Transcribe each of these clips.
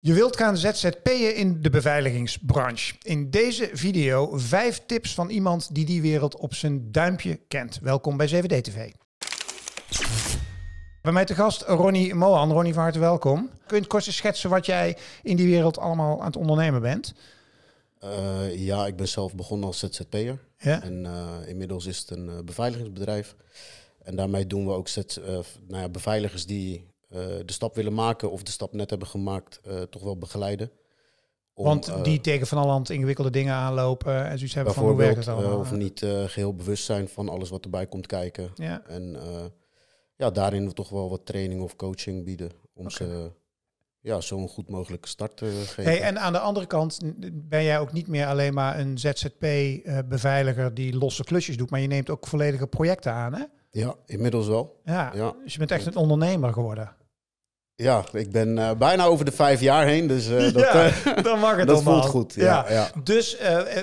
Je wilt gaan ZZP'en in de beveiligingsbranche. In deze video vijf tips van iemand die die wereld op zijn duimpje kent. Welkom bij 7D TV. Bij mij te gast Ronnie Mohan. Ronnie, van harte welkom. Kun je kort eens schetsen wat jij in die wereld allemaal aan het ondernemen bent? Eh, ja, ik ben zelf begonnen als ZZP'er. En eh, inmiddels is het een eh, beveiligingsbedrijf. En daarmee doen we ook zet, uh, nou ja, beveiligers die eh, de stap willen maken of de stap net hebben gemaakt, eh, toch wel begeleiden. Want eh, die tegen van alle hand ingewikkelde dingen aanlopen en zoiets hebben van hoe werkt of niet geheel bewust zijn van alles wat erbij komt kijken. En ja, daarin toch wel wat training of coaching bieden om ze ja, zo'n goed mogelijke start te geven. Hey, en aan de andere kant ben jij ook niet meer alleen maar een ZZP-beveiliger die losse klusjes doet, maar je neemt ook volledige projecten aan. Hè? Ja, inmiddels wel. Ja, Dus je bent echt een ondernemer geworden. Ja, ik ben eh, bijna over de vijf jaar heen, dus eh, dat, eh, dan mag het dat voelt goed. Ja, Dus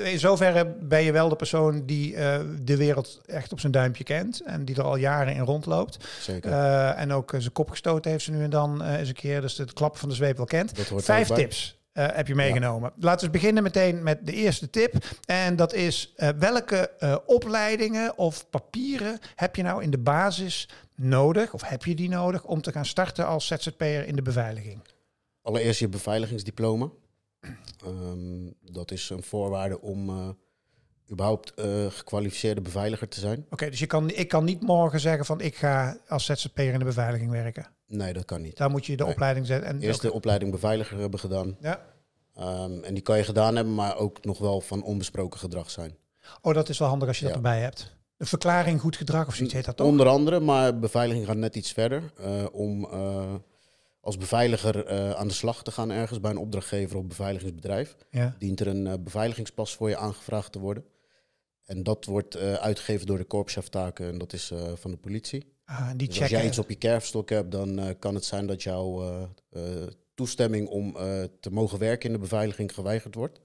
in zoverre ben je wel de persoon die de wereld echt op zijn duimpje kent en die er al jaren in rondloopt. Zeker. en ook zijn kop gestoten heeft ze nu en dan eens een keer, dus het klappen van de zweep wel kent. Vijf tips eh, heb je meegenomen. Laten we beginnen meteen met de eerste tip. En dat is eh, welke eh, opleidingen of papieren heb je nou in de basis nodig, of heb je die nodig om te gaan starten als ZZP'er in de beveiliging? Allereerst je beveiligingsdiploma. Ehm, dat is een voorwaarde om überhaupt gekwalificeerde beveiliger te zijn. Oké, dus je kan, ik kan niet morgen zeggen van ik ga als ZZP'er in de beveiliging werken. Nee, dat kan niet. Daar moet je de opleiding zetten. En Eerst de opleiding beveiliger hebben gedaan. Ja. Ehm, en die kan je gedaan hebben, maar ook nog wel van onbesproken gedrag zijn. Oh, dat is wel handig als je dat erbij hebt. Een verklaring goed gedrag of zoiets heet dat toch? Onder andere, maar beveiliging gaat net iets verder. Eh, om eh, als beveiliger eh, aan de slag te gaan ergens bij een opdrachtgever of beveiligingsbedrijf, dient er een beveiligingspas voor je aangevraagd te worden. En dat wordt eh, uitgegeven door de korpscheftaken en dat is eh, van de politie. Ah, die dus als jij iets op je kerfstok hebt, dan eh, kan het zijn dat jouw toestemming om te mogen werken in de beveiliging geweigerd wordt.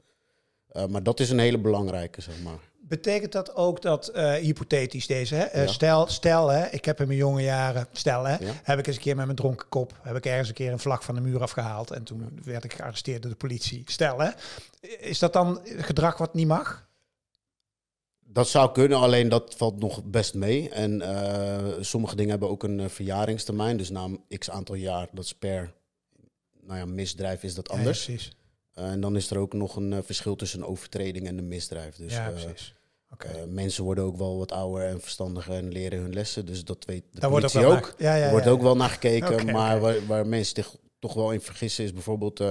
maar dat is een hele belangrijke, zeg maar. Betekent dat ook dat, hypothetisch deze, hè? stel, stel hè, ik heb in mijn jonge jaren, stel hè, heb ik eens een keer met mijn dronken kop, heb ik ergens een keer een vlag van de muur afgehaald en toen werd ik gearresteerd door de politie. Stel hè, is dat dan gedrag wat niet mag? Dat zou kunnen, alleen dat valt nog best mee. En eh, sommige dingen hebben ook een eh, verjaringstermijn. Dus na x aantal jaar, dat is per nou ja, misdrijf is dat anders. precies. Eh, en dan is er ook nog een verschil tussen een overtreding en een misdrijf. Dus, ja, precies. mensen worden ook wel wat ouder en verstandiger en leren hun lessen. Dus dat weet de Daar politie wordt ook. ja, ja, wordt ook wel naar gekeken. maar Waar, waar, mensen zich toch wel in vergissen is bijvoorbeeld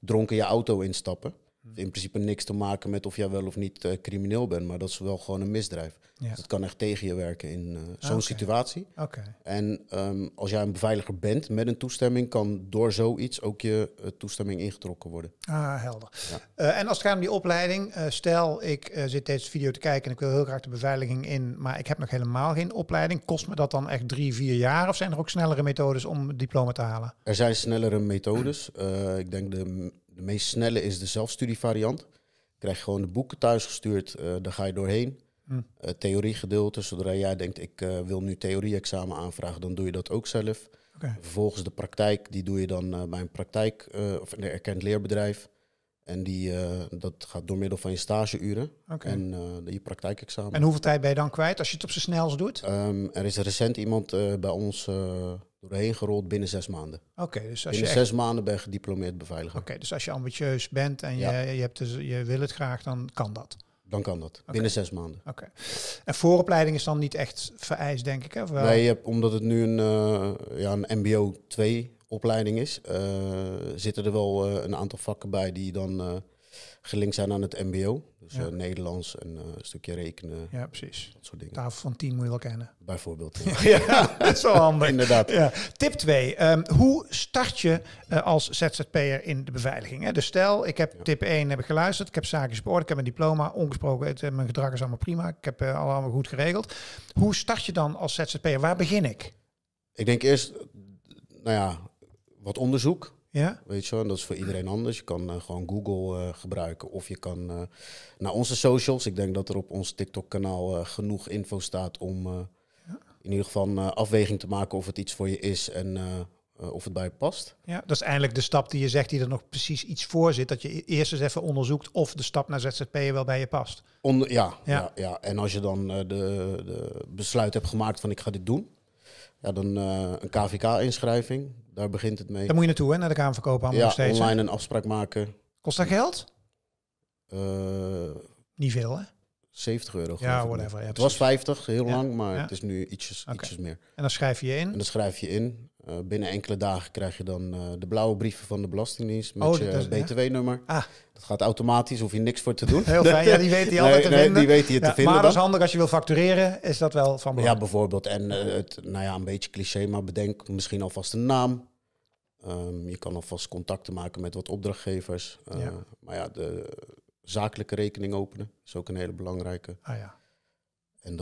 dronken je auto instappen in principe niks te maken met of jij wel of niet eh, crimineel bent, maar dat is wel gewoon een misdrijf. Ja. dat kan echt tegen je werken in eh, ah, zo'n situatie. Oké. En ehm, als jij een beveiliger bent met een toestemming, kan door zoiets ook je eh, toestemming ingetrokken worden. Ah, helder. en als het gaat om die opleiding, stel ik zit deze video te kijken en ik wil heel graag de beveiliging in, maar ik heb nog helemaal geen opleiding. Kost me dat dan echt drie, vier jaar of zijn er ook snellere methodes om diploma te halen? Er zijn snellere methodes. ik denk de de meest snelle is de zelfstudievariant. Krijg je gewoon de boeken thuis gestuurd, eh, daar ga je doorheen. Hm. Eh, theoriegedeelte, zodra jij denkt ik eh, wil nu theorie-examen aanvragen, dan doe je dat ook zelf. Vervolgens de praktijk, die doe je dan bij een praktijk of een erkend leerbedrijf. En die, eh, dat gaat door middel van je stageuren en uh, je praktijkexamen. En hoeveel tijd ben je dan kwijt als je het op zijn snelst doet? Ehm, er is recent iemand eh, bij ons doorheen gerold binnen zes maanden. Oké, dus als binnen je zes maanden ben je gediplomeerd beveiliger. Oké, dus als je ambitieus bent en je, je, hebt dus, je wil het graag, dan kan dat. Dan kan dat, binnen zes maanden. Oké. En vooropleiding is dan niet echt vereist, denk ik? Hè? Wel... Nee, je hebt, omdat het nu een, ja, een MBO 2 opleiding is, eh, zitten er wel eh, een aantal vakken bij die dan eh, gelinkt zijn aan het MBO. Dus Nederlands en een stukje rekenen. Ja, precies. Dat soort dingen. Tafel van 10 moet je wel kennen. Bijvoorbeeld. Ja, dat is wel handig. Inderdaad. Ja. Tip 2. Ehm, hoe start je als ZZP'er in de beveiliging? Hè? Dus stel, ik heb tip 1 heb ik geluisterd. Ik heb zaken beoordeeld. Ik heb mijn diploma ongesproken. Het, mijn gedrag is allemaal prima. Ik heb allemaal goed geregeld. Hoe start je dan als ZZP'er? Waar begin ik? Ik denk eerst nou ja, wat onderzoek. Ja? Weet je wel, dat is voor iedereen anders. Je kan eh, gewoon Google eh, gebruiken of je kan eh, naar onze socials. Ik denk dat er op ons TikTok-kanaal genoeg info staat om ja. in ieder geval een afweging te maken of het iets voor je is en of het bij je past. Ja, dat is eigenlijk de stap die je zegt die er nog precies iets voor zit. Dat je e-, eerst eens even onderzoekt of de stap naar ZZP wel bij je past. Onder, ja, ja. ja, en als je dan de, de besluit hebt gemaakt van ik ga dit doen ja, dan eh, een KVK-inschrijving. Daar begint het mee. Daar moet je naartoe, hè? Naar de Kamer van Koophandel ja, steeds, online een afspraak maken. Kost dat geld? Eh, Niet veel, hè? 70 euro. Ja, whatever. het was 50, heel lang, maar het is nu ietsjes, ietsjes meer. En dan schrijf je in? En dan schrijf je in. Eh, binnen enkele dagen krijg je dan eh, de blauwe brieven van de Belastingdienst oh, met je eh, BTW-nummer. Ah. Dat gaat automatisch, hoef je niks voor te doen. Heel fijn, die weet hij altijd nee, nee, Die weet je te vinden. Maar dat is handig als je wil factureren, is dat wel van belang. Ja, bijvoorbeeld. En het, nou ja, een beetje cliché, maar bedenk misschien alvast een naam. Ehm, je kan alvast contacten maken met wat opdrachtgevers. Maar ja, de zakelijke rekening openen is ook een hele belangrijke. Ah, ja. En eh,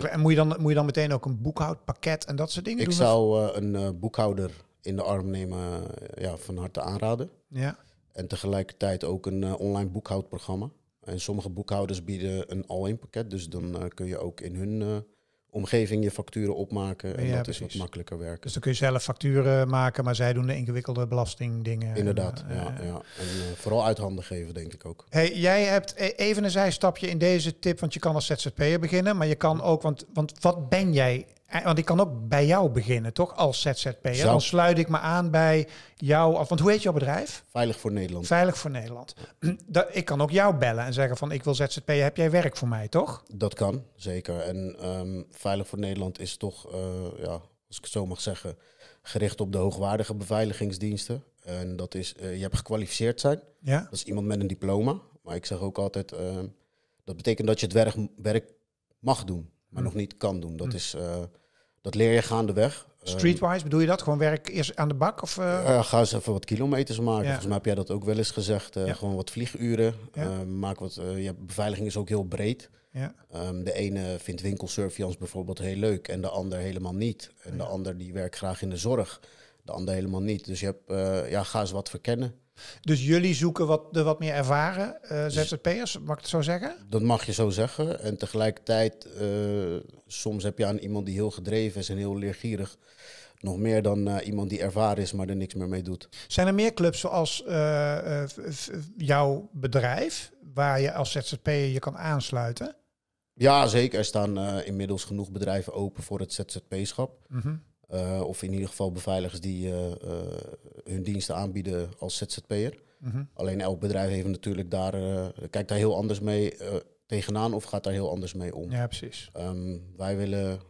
dan. En moet je dan, moet je dan meteen ook een boekhoudpakket en dat soort dingen ik doen? Ik zou eh, een eh, boekhouder in de arm nemen, ja, van harte aanraden. Ja. En tegelijkertijd ook een online boekhoudprogramma. En sommige boekhouders bieden een all-in pakket, dus dan kun je ook in hun omgeving je facturen opmaken. En dat is wat makkelijker werken. Dus dan kun je zelf facturen maken, maar zij doen de ingewikkelde belastingdingen. Inderdaad, en, eh, ja, eh. ja, En eh, vooral uit handen geven, denk ik ook. Hey, jij hebt e- even een zijstapje in deze tip, want je kan als ZZP'er beginnen, maar je kan hm. ook, want, want wat ben jij eh, want ik kan ook bij jou beginnen, toch? Als ZZP'er. Dan sluit ik me aan bij jou. Want hoe heet jouw bedrijf? Veilig voor Nederland. Veilig voor Nederland. ik kan ook jou bellen en zeggen van ik wil ZZP'er. Heb jij werk voor mij, toch? Dat kan, zeker. En ehm, Veilig voor Nederland is toch, eh, ja, als ik het zo mag zeggen, gericht op de hoogwaardige beveiligingsdiensten. En dat is, eh, je hebt gekwalificeerd zijn. Ja. Dat is iemand met een diploma. Maar ik zeg ook altijd, ehm, dat betekent dat je het werk, mag doen maar hm. nog niet kan doen. Dat hm. is dat leer je gaandeweg. Eh, Streetwise bedoel je dat? Gewoon werk eerst aan de bak? Of, eh? Eh, ga eens even wat kilometers maken. Ja. Volgens mij heb jij dat ook wel eens gezegd. Gewoon wat vlieguren. maak wat, ja, beveiliging is ook heel breed. Ehm, de ene vindt winkelsurveillance bijvoorbeeld heel leuk en de ander helemaal niet. En de ander die werkt graag in de zorg, de ander helemaal niet. Dus je hebt, ja, ga eens wat verkennen. Dus jullie zoeken wat, de wat meer ervaren eh, ZZP'ers, mag ik het zo zeggen? Dat mag je zo zeggen. En tegelijkertijd, eh, soms heb je aan iemand die heel gedreven is en heel leergierig. Nog meer dan eh, iemand die ervaren is, maar er niks meer mee doet. Zijn er meer clubs zoals jouw bedrijf, waar je als ZZP'er je kan aansluiten? Ja, zeker. Er staan inmiddels genoeg bedrijven open voor het ZZP-schap. Mhm. Eh, of in ieder geval beveiligers die eh, eh, hun diensten aanbieden als ZZP'er. Mhm. Alleen elk bedrijf heeft natuurlijk daar, kijkt daar heel anders mee tegenaan of gaat daar heel anders mee om. Ja, precies. Ehm, wij willen.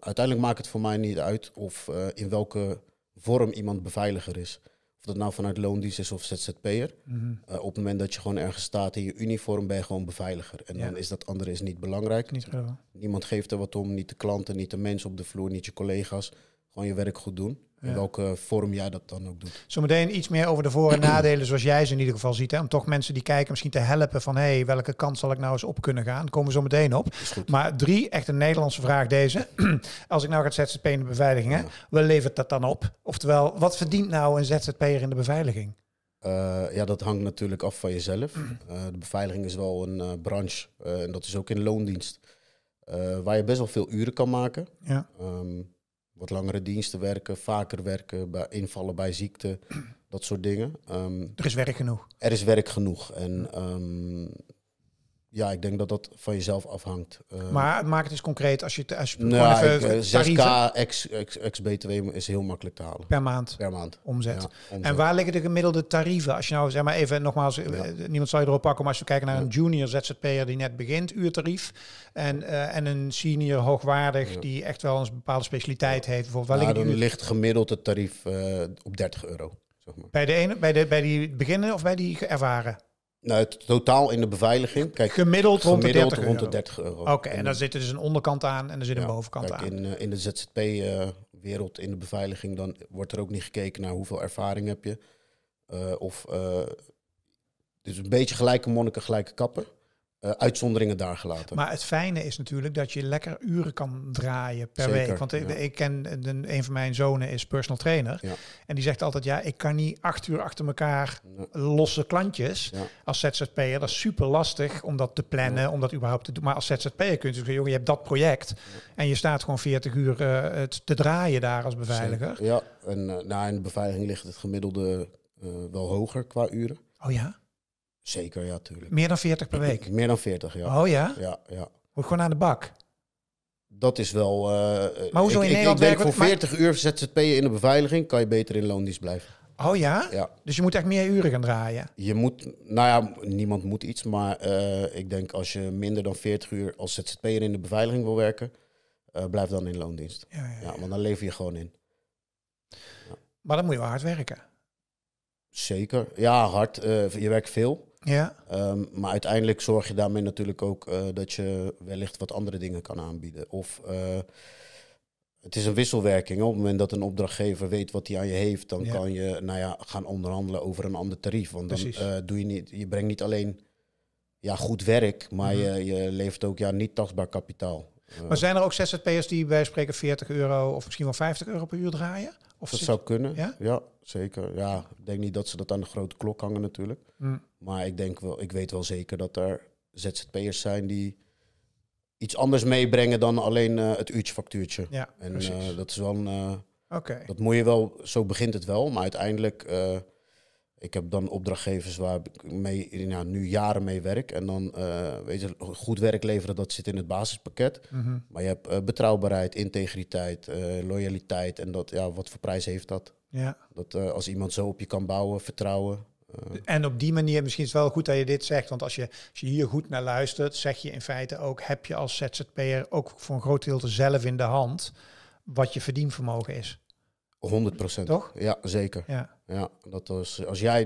uiteindelijk maakt het voor mij niet uit of in welke vorm iemand beveiliger is. Of dat nou vanuit loondienst is of ZZP'er. Mhm. Eh, op het moment dat je gewoon ergens staat in je uniform, ben je gewoon beveiliger. En dan is dat andere is niet belangrijk. Niet Niemand geeft er wat om, niet de klanten, niet de mensen op de vloer, niet je collega's. Gewoon je werk goed doen. In welke eh, vorm jij dat dan ook doet. Zometeen iets meer over de voor- en nadelen zoals jij ze in ieder geval ziet. Hè? Om toch mensen die kijken misschien te helpen van... hé, hey, welke kant zal ik nou eens op kunnen gaan? Daar komen we zo meteen op. Maar drie, echt een Nederlandse vraag deze. Als ik nou ga ZZP in de beveiliging, hè, wel levert dat dan op? Oftewel, wat verdient nou een ZZP'er in de beveiliging? Eh, ja, dat hangt natuurlijk af van jezelf. Mm. Eh, de beveiliging is wel een branche en dat is ook in loondienst. waar je best wel veel uren kan maken. Ja. Ehm, wat langere diensten werken, vaker werken, bij invallen bij ziekte, dat soort dingen. Ehm, er is werk genoeg. Er is werk genoeg. En ehm, ja, ik denk dat dat van jezelf afhangt. Eh. maar maak het eens concreet als je als je nou, even, 6k ex, btw is heel makkelijk te halen. Per maand. Per maand. Omzet. En waar liggen de gemiddelde tarieven? Als je nou zeg maar even nogmaals, eh, eh, niemand zal je erop pakken, maar als we kijken naar een junior ZZP'er die net begint, uurtarief. En, en een senior hoogwaardig die echt wel een bepaalde specialiteit heeft. Bijvoorbeeld, waar nou, ligt gemiddeld het tarief op 30 euro. Zeg maar. Bij de ene, bij de bij die beginnen of bij die ervaren? Nou, het totaal in de beveiliging. Kijk, gemiddeld, rond, de 30 rond de 30 euro. Oké, en dan zit er dus een onderkant aan en er zit een bovenkant aan. In, eh, in de ZZP-wereld, eh, in de beveiliging, dan wordt er ook niet gekeken naar hoeveel ervaring heb je. Uh, of, dus een beetje gelijke monniken, gelijke kappen. Eh, uitzonderingen daar gelaten. Maar het fijne is natuurlijk dat je lekker uren kan draaien per week. Want ik, ken de, een van mijn zonen is personal trainer. Ja. En die zegt altijd: ja, ik kan niet acht uur achter elkaar losse klantjes. Als ZZP'er. Dat is super lastig om dat te plannen, om dat überhaupt te doen. Maar als ZZP'er kun je zeggen, jongen, je hebt dat project. En je staat gewoon 40 uur uh, te draaien daar als beveiliger. ja, en uh, in de beveiliging ligt het gemiddelde wel hoger qua uren. Oh ja. Zeker, ja, tuurlijk. Meer dan 40 per week? Meer dan 40, ja. Oh ja? Ja, ja. gewoon aan de bak? Dat is wel... Eh, maar hoezo ik, in ik, ik voor 40 uur zzp'er in de beveiliging... kan je beter in loondienst blijven. Oh ja? ja? Dus je moet echt meer uren gaan draaien? Je moet... Nou ja, niemand moet iets. Maar eh, ik denk als je minder dan 40 uur als zzp'er in de beveiliging wil werken... Eh, blijf dan in loondienst. Ja, ja, want dan lever je gewoon in. Maar dan moet je wel hard werken. Zeker. Ja, hard. je werkt veel. Ja. Ehm, maar uiteindelijk zorg je daarmee natuurlijk ook eh, dat je wellicht wat andere dingen kan aanbieden. Of eh, het is een wisselwerking. Op het moment dat een opdrachtgever weet wat hij aan je heeft, dan kan je nou ja, gaan onderhandelen over een ander tarief. Want dan uh, doe je niet, je brengt niet alleen ja, goed werk, maar mhm. je, je levert ook ja, niet tastbaar kapitaal. Maar zijn er ook ZZP'ers die bij spreken 40 euro of misschien wel 50 euro per uur draaien? Of dat zou kunnen, ja? ja? zeker. Ja, ik denk niet dat ze dat aan de grote klok hangen natuurlijk. Mm. Maar ik, denk wel, ik weet wel zeker dat er ZZP'ers zijn die iets anders meebrengen dan alleen eh, het uurtje factuurtje. Ja, en eh, dat is wel een, eh, dat moet je wel, zo begint het wel, maar uiteindelijk ik heb dan opdrachtgevers waar ik mee, nou, nu jaren mee werk. En dan, eh, weet je, goed werk leveren, dat zit in het basispakket. Mhm. Maar je hebt eh, betrouwbaarheid, integriteit, eh, loyaliteit. En dat, ja, wat voor prijs heeft dat? Ja. Dat als iemand zo op je kan bouwen, vertrouwen. en op die manier, misschien is het wel goed dat je dit zegt. Want als je, als je hier goed naar luistert, zeg je in feite ook... heb je als ZZP'er ook voor een groot deel zelf in de hand... wat je verdienvermogen is. 100%. Toch? Ja, zeker. Ja. ja dat was, als jij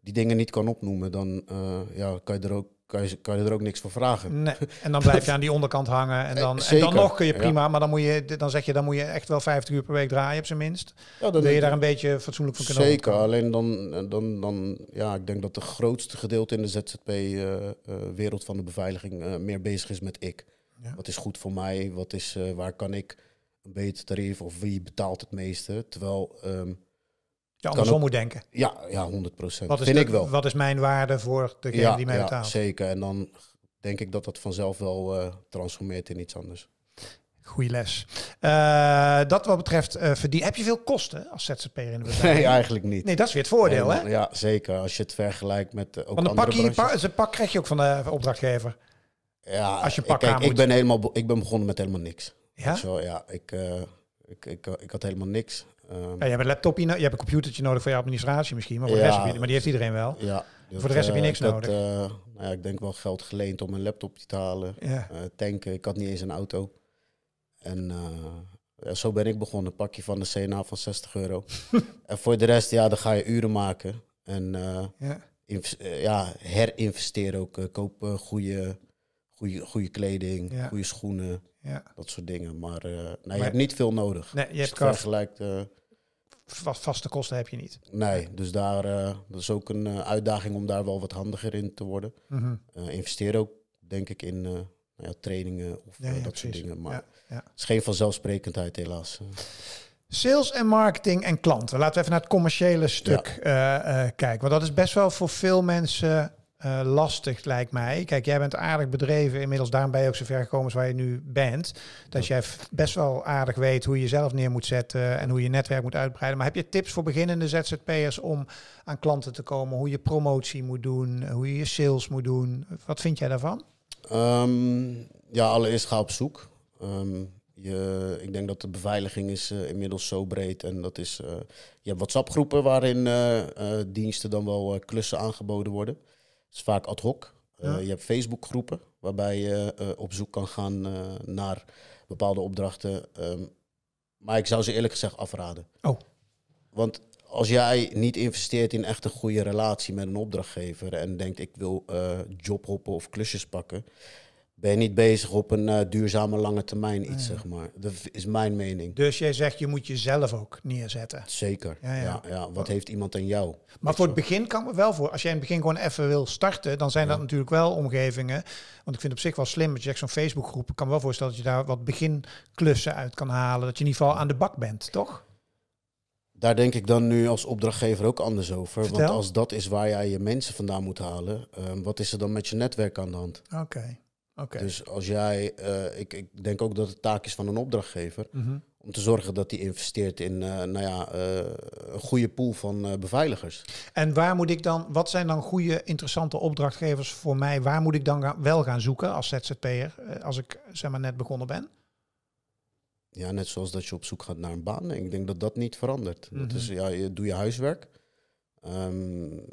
die, dingen niet kan opnoemen, dan eh, ja, kan je er ook kan je, kan je er ook niks voor vragen. Nee. En dan blijf je aan die onderkant hangen. En eh, dan, Zeker, en dan nog kun je prima, maar dan, moet je, dan zeg je, dan moet je echt wel 50 uur per week draaien op zijn minst. Ja, dan wil je daar een beetje fatsoenlijk voor kunnen Zeker, alleen dan, dan, dan, ja, ik denk dat de grootste gedeelte in de ZZP-wereld eh, van de beveiliging meer bezig is met ik. Wat is goed voor mij? Wat is, waar kan ik een beter tarief of wie betaalt het meeste. Terwijl. Um, andersom moet denken. Ja, ja 100 procent. Vind ik wel. Wat is mijn waarde voor degene ja, die mij ja, betaalt? Zeker. En dan denk ik dat dat vanzelf wel eh, transformeert in iets anders. Goeie les. Eh, dat wat betreft uh, verdien. Heb je veel kosten als ZZP'er in de bedrijf? Nee, eigenlijk niet. Nee, dat is weer het voordeel, hè? Ja, zeker. Als je het vergelijkt met uh, ook Want een andere een pak krijg je ook van de opdrachtgever. Ja, als je pak kijk, ik ben, helemaal, ik ben begonnen met helemaal niks. Ja? Zo, ja, ik, eh, ik, ik, ik had helemaal niks. Ehm, ja, je hebt een laptopje, je hebt een computertje nodig voor je administratie misschien, maar, voor de rest maar die heeft iedereen wel. Ja, voor de rest heb je eh, niks nodig. Had, eh, nou ja, ik denk wel geld geleend om een laptop te halen, tanken. Ik had niet eens een auto. En ja, zo ben ik begonnen, een pakje van de CNA van 60 euro. en voor de rest, ja, dan ga je uren maken. En ja. ja, herinvesteer ook. koop goede, goede, goede kleding, goede schoenen ja. Dat soort dingen. Maar, eh, nou, je hebt niet veel nodig. Nee, je dus hebt vergelijkt, uh, vaste kosten heb je niet. Nee, dus daar, eh, dat is ook een uitdaging om daar wel wat handiger in te worden. Mm investeer ook, denk ik, in nou ja, trainingen of dat soort dingen. Maar het is geen vanzelfsprekendheid, helaas. Sales en marketing en klanten. Laten we even naar het commerciële stuk kijken. Want dat is best wel voor veel mensen eh, lastig, lijkt mij. Kijk, jij bent aardig bedreven inmiddels. Daarom ben je ook zo ver gekomen als waar je nu bent. Dat jij best wel aardig weet hoe je jezelf neer moet zetten en hoe je netwerk moet uitbreiden. Maar heb je tips voor beginnende ZZP'ers om aan klanten te komen? Hoe je promotie moet doen, hoe je je sales moet doen. Wat vind jij daarvan? Ehm, ja, allereerst ga op zoek. Ehm, je, ik denk dat de beveiliging is eh, inmiddels zo breed. En dat is, eh, je hebt WhatsApp-groepen waarin diensten dan wel klussen aangeboden worden is vaak ad hoc. Eh, je hebt Facebookgroepen waarbij je eh, op zoek kan gaan eh, naar bepaalde opdrachten. Ehm, maar ik zou ze eerlijk gezegd afraden. Oh. Want als jij niet investeert in echt een goede relatie met een opdrachtgever en denkt ik wil uh, jobhoppen of klusjes pakken, ben je niet bezig op een eh, duurzame lange termijn iets, zeg maar. Dat is mijn mening. Dus jij zegt, je moet jezelf ook neerzetten. Zeker, ja. ja. ja, Wat heeft iemand aan jou? Maar voor het begin kan ik wel voor. Als jij in het begin gewoon even wil starten, dan zijn dat natuurlijk wel omgevingen. Want ik vind op zich wel slim, dat je zo'n Facebookgroep... Ik kan wel voorstellen dat je daar wat beginklussen uit kan halen. Dat je in ieder geval aan de bak bent, toch? Daar denk ik dan nu als opdrachtgever ook anders over. Want als dat is waar jij je mensen vandaan moet halen... Ehm, wat is er dan met je netwerk aan de hand? Oké. Dus als jij, eh, ik, ik denk ook dat het taak is van een opdrachtgever mhm. om te zorgen dat hij investeert in eh, nou ja, eh, een goede pool van beveiligers. En waar moet ik dan, wat zijn dan goede, interessante opdrachtgevers voor mij? Waar moet ik dan wel gaan zoeken als ZZP'er als ik zeg maar net begonnen ben? Ja, net zoals dat je op zoek gaat naar een baan. Ik denk dat dat niet verandert. Dat mhm. is, ja, je, doet je huiswerk. Um,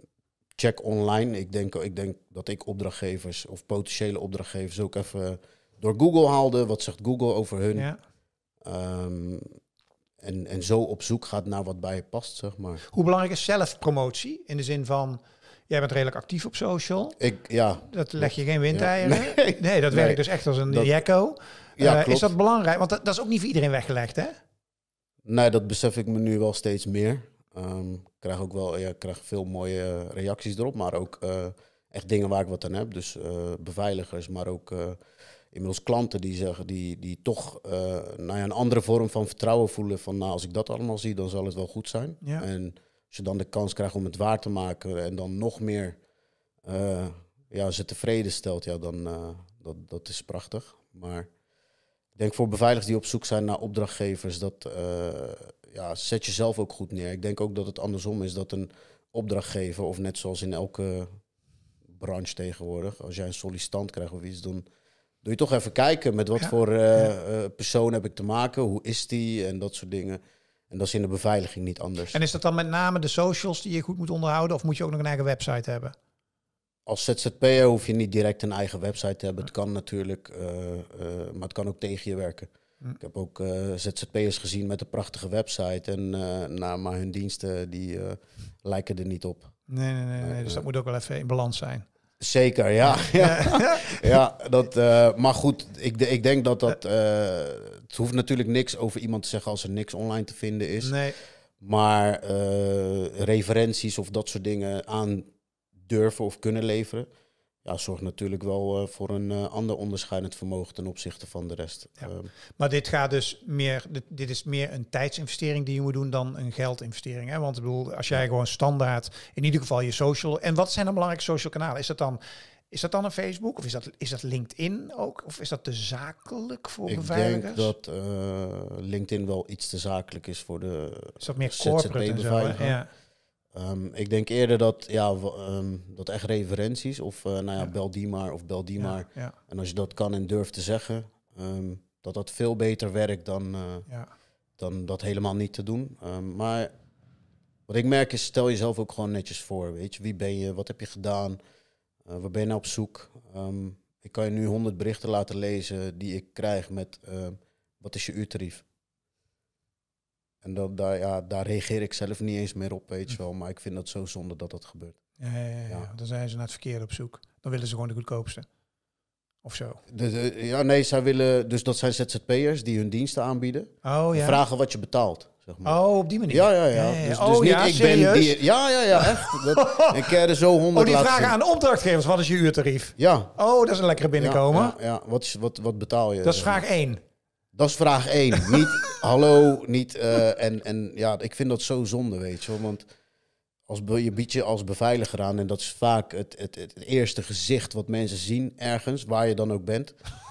check online. Ik denk, ik denk dat ik opdrachtgevers of potentiële opdrachtgevers ook even door Google haalde. Wat zegt Google over hun? Ja. Ehm, en, en zo op zoek gaat naar wat bij je past, zeg maar. Hoe belangrijk is zelfpromotie? In de zin van, jij bent redelijk actief op social. Ik, ja. Dat leg je geen windeieren. Nee. dat werkt dus echt als een dat, jacko. Ja, eh, is dat belangrijk? Want dat, is ook niet voor iedereen weggelegd, hè? Nee, dat besef ik me nu wel steeds meer. Ehm, ik krijg ook wel ja, ik krijg veel mooie reacties erop, maar ook eh, echt dingen waar ik wat aan heb. Dus eh, beveiligers, maar ook eh, inmiddels klanten die zeggen, die, die toch nou ja, een andere vorm van vertrouwen voelen. Van nou, als ik dat allemaal zie, dan zal het wel goed zijn. En als je dan de kans krijgt om het waar te maken en dan nog meer ja, ze tevreden stelt, ja, dan dat, dat is prachtig. Maar ik denk voor beveiligers die op zoek zijn naar opdrachtgevers, dat eh, ja, zet jezelf ook goed neer. Ik denk ook dat het andersom is dat een opdrachtgever, of net zoals in elke branche tegenwoordig, als jij een sollicitant krijgt of iets, dan doe je toch even kijken met wat voor eh, eh, persoon heb ik te maken, hoe is die en dat soort dingen. En dat is in de beveiliging niet anders. En is dat dan met name de socials die je goed moet onderhouden, of moet je ook nog een eigen website hebben? als ZZP'er hoef je niet direct een eigen website te hebben. Het kan natuurlijk, eh, eh, maar het kan ook tegen je werken. Hm. Ik heb ook uh, eh, ZZP'ers gezien met een prachtige website. En, nou, maar hun diensten die, lijken er niet op. Nee, nee, nee. nee. dus dat moet ook wel even in balans zijn. Zeker, ja. ja, ja dat, maar goed, ik, ik denk dat dat... het hoeft natuurlijk niks over iemand te zeggen als er niks online te vinden is. Nee. Maar referenties of dat soort dingen aan durven of kunnen leveren, ja, zorgt natuurlijk wel eh, voor een eh, ander onderscheidend vermogen ten opzichte van de rest. Ehm, maar dit gaat dus meer, dit, is meer een tijdsinvestering die je moet doen dan een geldinvestering. Hè? Want ik bedoel, als jij gewoon standaard, in ieder geval je social. En wat zijn dan belangrijke social kanalen? Is dat dan. Is dat dan een Facebook of is dat, is dat LinkedIn ook? Of is dat te zakelijk voor ik beveiligers? Ik denk dat eh, LinkedIn wel iets te zakelijk is voor de. Is dat meer corporate Ja. Ehm, ik denk eerder dat, ja, ehm, dat echt referenties of eh, nou ja, bel die maar of bel die maar. En als je dat kan en durft te zeggen, ehm, dat dat veel beter werkt dan, eh, dan dat helemaal niet te doen. maar wat ik merk is, stel jezelf ook gewoon netjes voor. Weet je, wie ben je, wat heb je gedaan, uh, waar ben je nou op zoek? ik kan je nu honderd berichten laten lezen die ik krijg met wat is je uurtarief? En dat, daar, ja, daar reageer ik zelf niet eens meer op, weet je wel. Maar ik vind dat zo zonde dat dat gebeurt. Ja, ja, ja, dan zijn ze naar het verkeerde op zoek. Dan willen ze gewoon de goedkoopste. Of zo. Dus, eh, ja, nee, zij willen... Dus dat zijn ZZP'ers die hun diensten aanbieden. Oh, ja. Vragen wat je betaalt. Zeg maar. Oh, op die manier. Ja, ja, ja. Dus, oh, dus ja, ik serieus? ben die. Ja, ja, ja, echt. ik ken er zo honderd. Oh, die vragen aan de opdrachtgevers: wat is je uurtarief? Ja. Oh, dat is een lekkere binnenkomen. Ja, ja. Wat, is, wat, wat betaal je? Dat is vraag 1. Dat is vraag één. niet hallo, niet... Eh, en, en ja, ik vind dat zo zonde, weet je wel. Want als, je biedt je als beveiliger aan... en dat is vaak het, het, het eerste gezicht wat mensen zien ergens... waar je dan ook bent...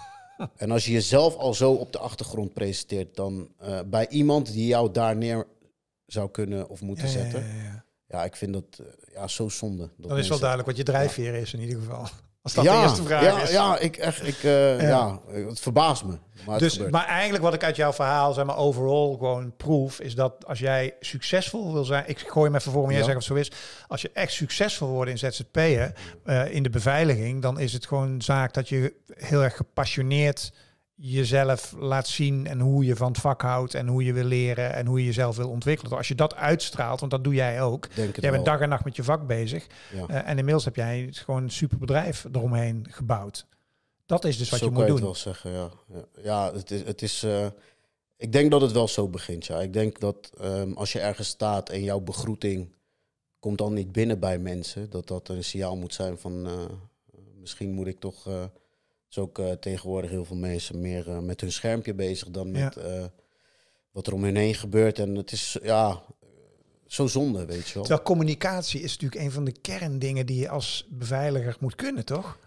En als je jezelf al zo op de achtergrond presenteert, dan eh, bij iemand die jou daar neer zou kunnen of moeten zetten. Ja, ja, ik vind dat eh, ja, zo zonde. Dan is wel duidelijk wat je drijfveer is in ieder geval. Als dat ja, de eerste vraag ja, is. Ja, ik, echt, ik, eh, ja. het verbaast me. Maar, dus, maar eigenlijk wat ik uit jouw verhaal, zeg maar, overal gewoon proef, is dat als jij succesvol wil zijn, ik gooi hem even voor me, jij zegt of zo is, als je echt succesvol wordt in ZZP'en, eh, in de beveiliging, dan is het gewoon een zaak dat je heel erg gepassioneerd jezelf laat zien en hoe je van het vak houdt en hoe je wil leren en hoe je jezelf wil ontwikkelen. Als je dat uitstraalt, want dat doe jij ook. Denk jij bent dag en nacht met je vak bezig. Eh, en inmiddels heb jij gewoon een superbedrijf eromheen gebouwd. Dat is dus wat je moet doen. zou ik wel zeggen, ja. Ja, het is... Het is eh, ik denk dat het wel zo begint, ja. Ik denk dat ehm, als je ergens staat en jouw begroeting komt dan niet binnen bij mensen, dat dat een signaal moet zijn van eh, misschien moet ik toch is ook eh, tegenwoordig heel veel mensen meer eh, met hun schermpje bezig dan met eh, wat er om hun heen gebeurt. En het is ja, zo zonde, weet je wel. Terwijl communicatie is natuurlijk een van de kerndingen die je als beveiliger moet kunnen, toch?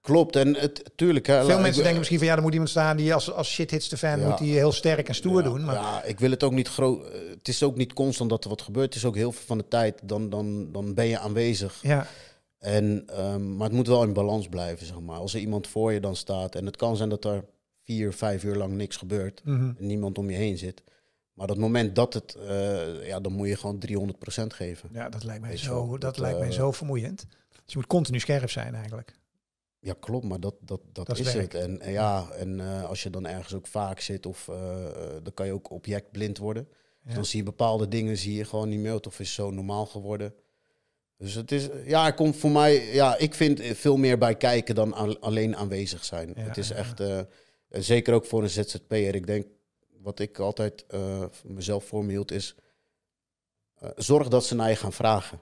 Klopt, en het, tuurlijk... Hè, Veel mensen denken misschien van ja, er moet iemand staan die als, als shit hits de fan moet die heel sterk en stoer doen. Maar... Ja, ik wil het ook niet groot... Het is ook niet constant dat er wat gebeurt. Het is ook heel veel van de tijd, dan, dan, dan ben je aanwezig. Ja. En, ehm, maar het moet wel in balans blijven, zeg maar. Als er iemand voor je dan staat en het kan zijn dat er vier, vijf uur lang niks gebeurt mhm. en niemand om je heen zit. Maar dat moment dat het, eh, ja, dan moet je gewoon 300% geven. Ja, dat lijkt mij, zo, dat, lijkt mij eh, zo vermoeiend. Dus je moet continu scherp zijn eigenlijk. Ja, klopt, maar dat, dat, dat, dat is het. En, ja, en eh, als je dan ergens ook vaak zit, of dan kan je ook objectblind worden. Dus dan zie je bepaalde dingen zie je gewoon niet meer. Of is zo normaal geworden. Dus het is, ja, komt voor mij, ja, ik vind veel meer bij kijken dan alleen aanwezig zijn. het is echt, eh, zeker ook voor een ZZP'er. Ik denk, wat ik altijd eh, mezelf voor me hield, is eh, zorg dat ze naar je gaan vragen.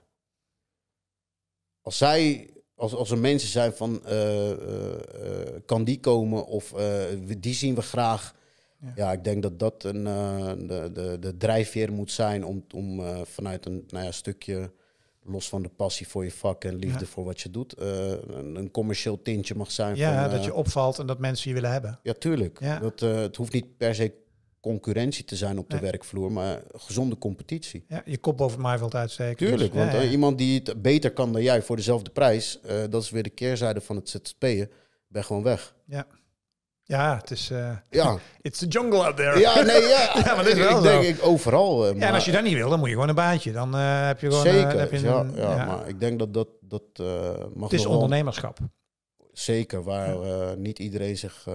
Als zij, als, als er mensen zijn van, kan die komen of die zien we graag. Ja. ik denk dat dat een, de, de, de drijfveer moet zijn om, om vanuit een nou ja, stukje los van de passie voor je vak en liefde voor wat je doet, uh, een, een, commercieel tintje mag zijn. Ja, dat je eh, opvalt en dat mensen je willen hebben. Ja, tuurlijk. Dat, eh, het hoeft niet per se concurrentie te zijn op de werkvloer, maar gezonde competitie. Ja, je kop boven maaiveld uitsteken. Dus tuurlijk, want iemand die het beter kan dan jij voor dezelfde prijs, dat is weer de keerzijde van het ZZP'en, ben gewoon weg. Ja. Ja, het is. Uh, ja. It's the jungle out there. Ja, nee, ja. ja maar dit is wel ik, denk eh. ik overal. Eh, ja, en als je dat niet wil, dan moet je gewoon een baantje. Dan heb je gewoon. Zeker. Heb je ja, ja, maar ik denk dat dat. dat mag het is ondernemerschap. Zeker, waar niet iedereen zich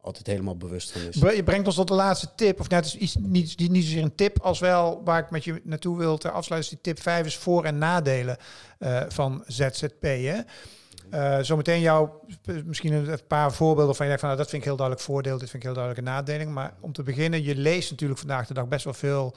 altijd helemaal bewust van is. Je brengt ons tot de laatste tip. Of net iets, niet, niet, zozeer een tip als wel waar ik met je naartoe wil ter afsluiting. Dus die tip 5 is voor- en nadelen van ZZP'en. Eh, zometeen jouw misschien een paar voorbeelden van je denkt van nou, dat vind ik heel duidelijk voordeel, dit vind ik heel duidelijke een nadeling. Maar om te beginnen, je leest natuurlijk vandaag de dag best wel veel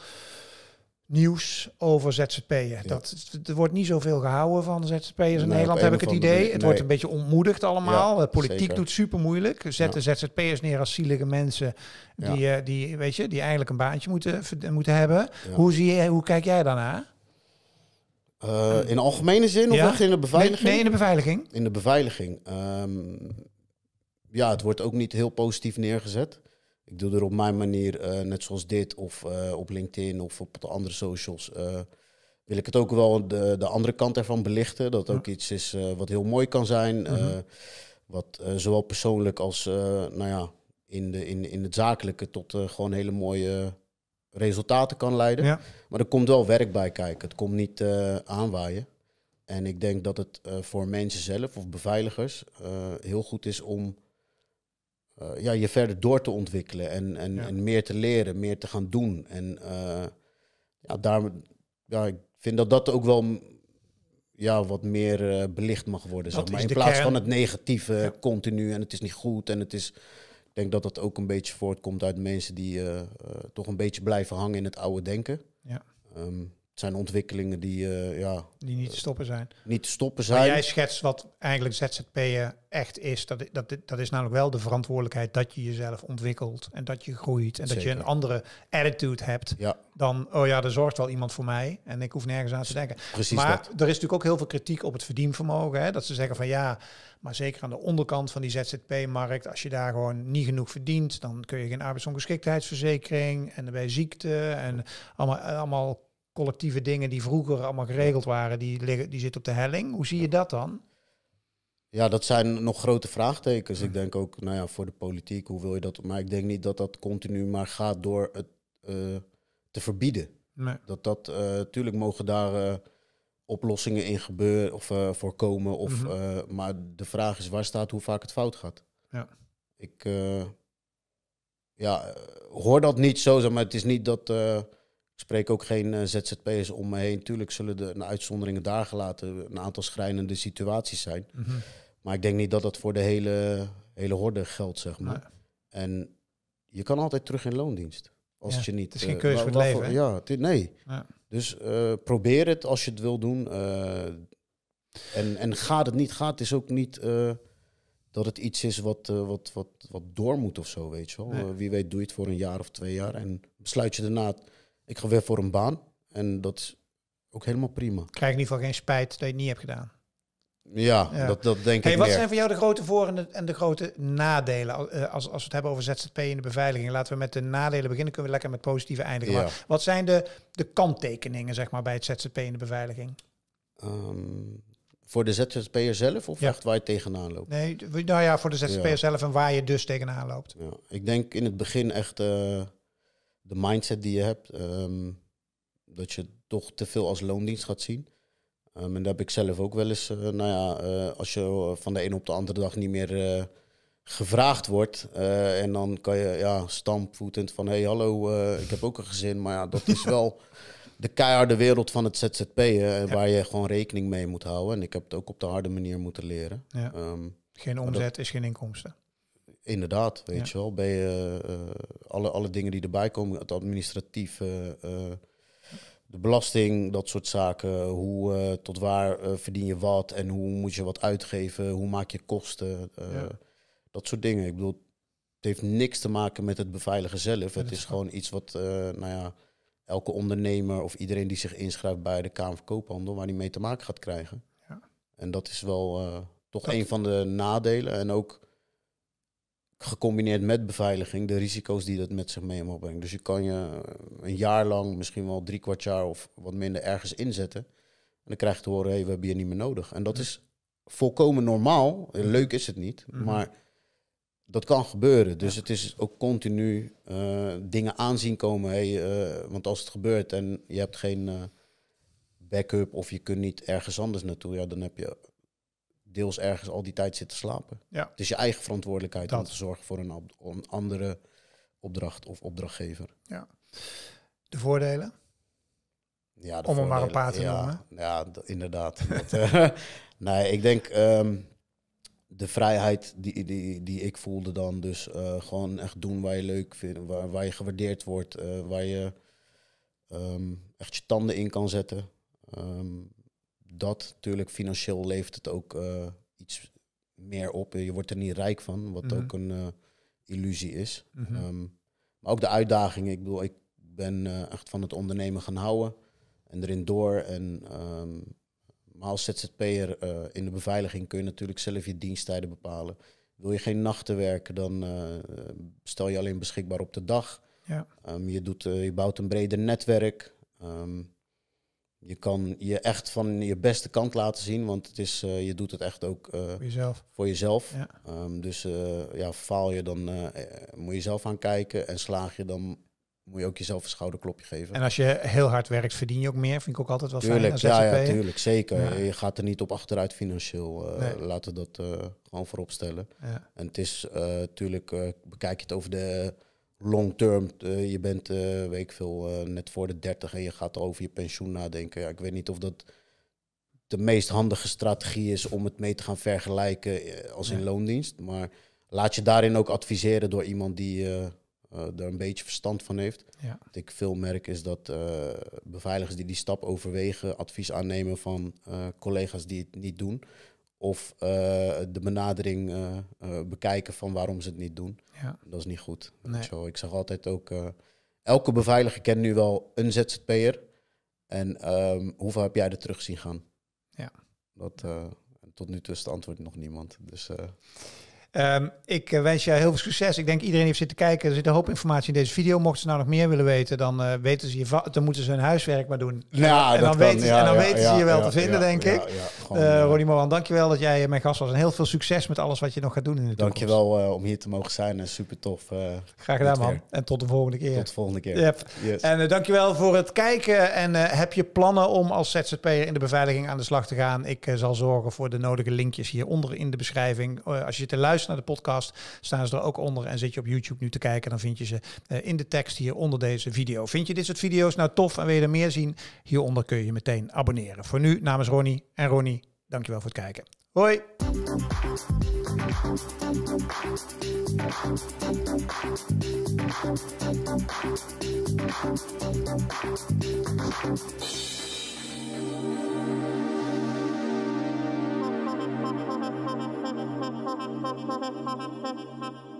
nieuws over ZZP'en. Dat Er wordt niet zoveel gehouden van ZZP'ers in Nederland, heb ik het idee. Het wordt een beetje ontmoedigd allemaal. Ja, Politiek doet super moeilijk. zetten ZZP'ers neer als zielige mensen die, eh, die, weet je, die eigenlijk een baantje moeten, moeten hebben. Hoe, zie je, hoe kijk jij daarnaar? Eh, in algemene zin of echt in de beveiliging? Nee, in de beveiliging. In de beveiliging. Ehm, ja, het wordt ook niet heel positief neergezet. Ik doe er op mijn manier, eh, net zoals dit, of eh, op LinkedIn of op de andere socials, wil ik het ook wel de, de andere kant ervan belichten. Dat ook iets is wat heel mooi kan zijn. Mhm. wat zowel persoonlijk als, nou ja, in, de, in, in het zakelijke tot gewoon hele mooie resultaten kan leiden. Maar er komt wel werk bij kijken. Het komt niet eh, aanwaaien. En ik denk dat het eh, voor mensen zelf of beveiligers eh, heel goed is om ja, je verder door te ontwikkelen en, en, en, meer te leren, meer te gaan doen. En ja, daar, ja, ik vind dat dat ook wel ja, wat meer belicht mag worden. maar. In plaats van het negatieve continu en het is niet goed en het is ik denk dat dat ook een beetje voortkomt uit mensen die eh, eh, toch een beetje blijven hangen in het oude denken. Ja. Ehm, het zijn ontwikkelingen die, eh, ja, die niet te stoppen zijn. Niet te stoppen zijn. jij schetst wat eigenlijk ZZP'er echt is. Dat, dat, dat is namelijk wel de verantwoordelijkheid dat je jezelf ontwikkelt en dat je groeit en dat je een andere attitude hebt ja. dan, oh ja, er zorgt wel iemand voor mij en ik hoef nergens aan te denken. Precies maar er is natuurlijk ook heel veel kritiek op het verdienvermogen. Hè? Dat ze zeggen van ja, maar zeker aan de onderkant van die ZZP-markt, als je daar gewoon niet genoeg verdient, dan kun je geen arbeidsongeschiktheidsverzekering en dan bij ziekte en allemaal, allemaal collectieve dingen die vroeger allemaal geregeld waren, die, liggen, die zitten op de helling. Hoe zie je dat dan? Ja, dat zijn nog grote vraagtekens. Ik denk ook, nou ja, voor de politiek, hoe wil je dat? Maar ik denk niet dat dat continu maar gaat door het eh, te verbieden. Nee. Dat dat, uh, mogen daar eh, oplossingen in gebeuren of voorkomen. Of, mhm. maar de vraag is, waar staat hoe vaak het fout gaat? Ja. Ik ja, hoor dat niet zo, maar het is niet dat spreek ook geen eh, ZZP'ers om me heen. Tuurlijk zullen er uitzonderingen daar gelaten een aantal schrijnende situaties zijn. Mhm. Maar ik denk niet dat dat voor de hele, hele horde geldt, zeg maar. En je kan altijd terug in loondienst. Als je niet, het is geen eh, keuze uh, voor het leven. nee. Ja. Dus eh, probeer het als je het wil doen. en, en gaat het niet, gaat het is ook niet dat het iets is wat, wat, wat, wat door moet of zo, weet je wel. wie weet doe je het voor een jaar of twee jaar en besluit je daarna ik ga weer voor een baan. En dat is ook helemaal prima. Krijg in ieder geval geen spijt dat je het niet hebt gedaan. Ja, Dat, dat denk hey, ik Wat zijn voor jou de grote voor- en de, grote nadelen? Eh, als, als we het hebben over ZZP in de beveiliging. Laten we met de nadelen beginnen. Kunnen we lekker met positieve eindigen. Maar wat zijn de, de kanttekeningen zeg maar, bij het ZZP in de beveiliging? Ehm, voor de ZZP'er zelf of echt waar je tegenaan loopt? Nee, nou ja, voor de ZZP'er zelf en waar je dus tegenaan loopt. Ik denk in het begin echt... Eh, de mindset die je hebt. Ehm, dat je toch te veel als loondienst gaat zien. Ehm, en daar heb ik zelf ook wel eens, eh, nou ja, eh, als je eh, van de een op de andere dag niet meer gevraagd wordt. en dan kan je ja, stampvoetend van, hé hey, hallo, ik heb ook een gezin. Maar ja, dat is wel de keiharde wereld van het ZZP, waar je gewoon rekening mee moet houden. En ik heb het ook op de harde manier moeten leren. Ehm, geen omzet is geen inkomsten inderdaad, weet je wel. Ben je, eh, alle, alle dingen die erbij komen, het administratieve eh, eh, de belasting, dat soort zaken. Hoe, tot waar verdien je wat en hoe moet je wat uitgeven? Hoe maak je kosten? Dat soort dingen. Ik bedoel, het heeft niks te maken met het beveiligen zelf. het is gewoon iets wat, nou ja, elke ondernemer of iedereen die zich inschrijft bij de Kamer van Koophandel, waar die mee te maken gaat krijgen. Ja. En dat is wel toch een van de nadelen. En ook gecombineerd met beveiliging, de risico's die dat met zich mee mag brengen. Dus je kan je eh, een jaar lang, misschien wel drie kwart jaar of wat minder ergens inzetten. En dan krijg je te horen, hey, we hebben je niet meer nodig. En dat is volkomen normaal. Eh, leuk is het niet, mhm. maar dat kan gebeuren. Dus het is ook continu eh, dingen aanzien komen. Hey, uh, want als het gebeurt en je hebt geen uh, backup of je kunt niet ergens anders naartoe, ja, dan heb je deels ergens al die tijd zit te slapen. Ja. Het is dus je eigen verantwoordelijkheid om te zorgen voor een, andere opdracht of opdrachtgever. Ja. De voordelen? Ja, om er maar een paar te ja, noemen. Ja, inderdaad. dat, eh, nee, ik denk ehm, de vrijheid die, die, die ik voelde dan. Dus eh, gewoon echt doen waar je leuk vindt, waar, waar je gewaardeerd wordt, eh, waar je ehm, echt je tanden in kan zetten. Ehm, dat, natuurlijk financieel levert het ook eh, iets meer op. Je wordt er niet rijk van, wat mhm. ook een eh, illusie is. Mhm. Ehm, maar ook de uitdagingen. Ik bedoel, ik ben eh, echt van het ondernemen gaan houden en erin door. En, ehm, maar als ZZP'er in de beveiliging kun je natuurlijk zelf je diensttijden bepalen. Wil je geen nachten werken, dan stel je alleen beschikbaar op de dag. Ja. Ehm, je, doet, je bouwt een breder netwerk. Um, je kan je echt van je beste kant laten zien, want het is, eh, je doet het echt ook eh, jezelf. voor jezelf. Ja. Ehm, dus eh, ja, faal je, dan moet je zelf aan kijken. En slaag je, dan moet je ook jezelf een schouderklopje geven. En als je heel hard werkt, verdien je ook meer. Vind ik ook altijd wel tuurlijk, fijn. Als ja, ja, tuurlijk, zeker. Je gaat er niet op achteruit financieel. Laten we dat gewoon voorop stellen. Ja. En het is natuurlijk, bekijk je het over de long term, eh, je bent, uh, veel, eh, net voor de 30 en je gaat over je pensioen nadenken. Ja, ik weet niet of dat de meest handige strategie is om het mee te gaan vergelijken als in loondienst. Maar laat je daarin ook adviseren door iemand die er een beetje verstand van heeft. Ja. Wat ik veel merk is dat beveiligers die die stap overwegen, advies aannemen van collega's die het niet doen. Of eh, de benadering eh, eh, bekijken van waarom ze het niet doen. Ja. Dat is niet goed. Zo, ik zeg altijd ook, elke beveiliger kent nu wel een ZZP'er. En ehm, hoeveel heb jij er terug zien gaan? Ja. Dat, tot nu toe is het antwoord nog niemand. Dus Ehm, ik eh, wens jou heel veel succes. Ik denk iedereen heeft zitten kijken. Er zit een hoop informatie in deze video. Mochten ze nou nog meer willen weten, dan, eh, weten ze je dan moeten ze hun huiswerk maar doen. Ja, en, dan weten, en dan ze je wel te vinden, denk ik. Ja, eh, Ronnie Moran, dankjewel dat jij mijn gast was. En heel veel succes met alles wat je nog gaat doen in de toekomst. Dankjewel uh, om hier te mogen zijn. super tof. Graag gedaan, man. En tot de volgende keer. Tot de volgende keer. Yep. En dankjewel voor het kijken. En heb je plannen om als ZZP'er in de beveiliging aan de slag te gaan? Ik zal zorgen voor de nodige linkjes hieronder in de beschrijving. als je te luisteren naar de podcast, staan ze er ook onder. En zit je op YouTube nu te kijken, dan vind je ze eh, in de tekst hier onder deze video. Vind je dit soort video's nou tof en wil je er meer zien? Hieronder kun je je meteen abonneren. Voor nu namens Ronnie en Ronnie, dankjewel voor het kijken. Hoi! ハハハハハ。